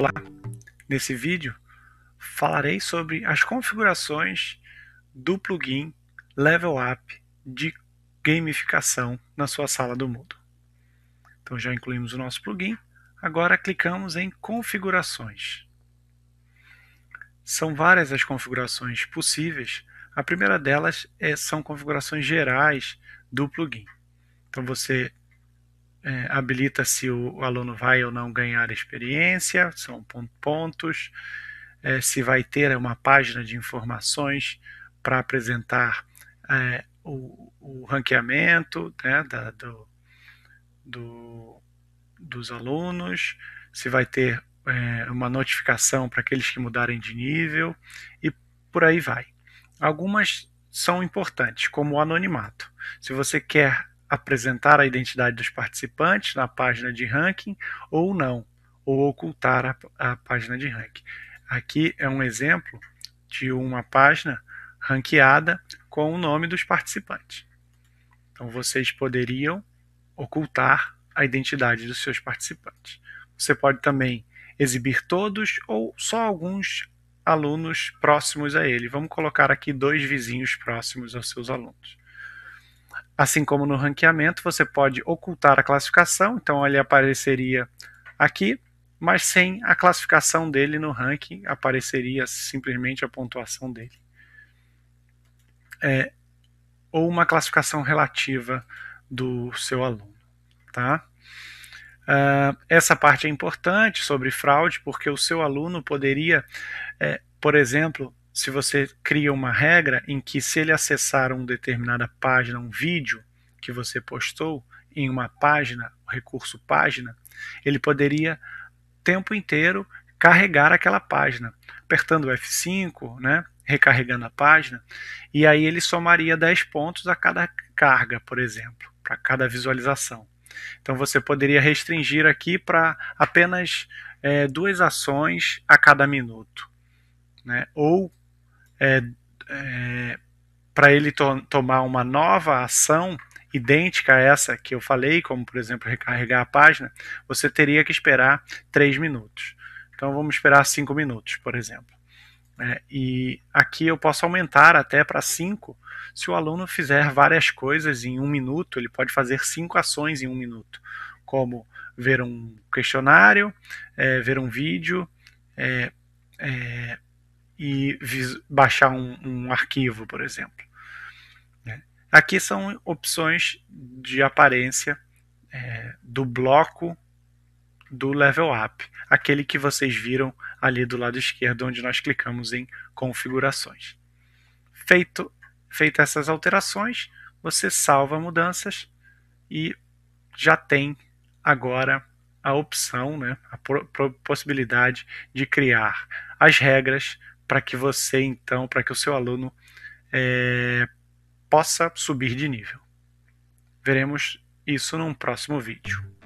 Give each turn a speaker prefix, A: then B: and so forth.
A: lá nesse vídeo falarei sobre as configurações do plugin Level Up de gamificação na sua sala do Moodle. Então já incluímos o nosso plugin, agora clicamos em configurações. São várias as configurações possíveis. A primeira delas é, são configurações gerais do plugin. Então você é, habilita se o, o, aluno vai ou não ganhar experiência, são pontos, é, se vai ter uma página de informações para apresentar é, o, o, ranqueamento né, da, do, do, dos alunos, se vai ter é, uma notificação para aqueles que mudarem de nível e por aí vai. Algumas são importantes, como o anonimato. Se você quer apresentar a identidade dos participantes na página de ranking ou não, ou ocultar a, a página de ranking. Aqui é um exemplo de uma página ranqueada com o nome dos participantes. Então vocês poderiam ocultar a identidade dos seus participantes. Você pode também exibir todos ou só alguns alunos próximos a ele. Vamos colocar aqui dois vizinhos próximos aos seus alunos. Assim como no ranqueamento, você pode ocultar a classificação, então ele apareceria aqui, mas sem a classificação dele no ranking, apareceria simplesmente a pontuação dele. É, ou uma classificação relativa do seu aluno. Tá? Uh, essa parte é importante sobre fraude, porque o seu aluno poderia, é, por exemplo, se você cria uma regra em que se ele acessar uma determinada página, um vídeo que você postou em uma página, recurso página, ele poderia tempo inteiro carregar aquela página, apertando o F5, né, recarregando a página, e aí ele somaria 10 pontos a cada carga, por exemplo, para cada visualização. Então você poderia restringir aqui para apenas é, duas ações a cada minuto, né, ou é, é, para ele to tomar uma nova ação idêntica a essa que eu falei, como por exemplo recarregar a página, você teria que esperar 3 minutos. Então vamos esperar 5 minutos, por exemplo. É, e aqui eu posso aumentar até para 5. Se o aluno fizer várias coisas em um minuto, ele pode fazer cinco ações em um minuto, como ver um questionário, é, ver um vídeo, é, é e baixar um, um arquivo, por exemplo. Né? Aqui são opções de aparência é, do bloco do level up, aquele que vocês viram ali do lado esquerdo, onde nós clicamos em configurações. Feito, feita essas alterações, você salva mudanças e já tem agora a opção, né, a possibilidade de criar as regras para que você, então, para que o seu aluno é, possa subir de nível. Veremos isso num próximo vídeo.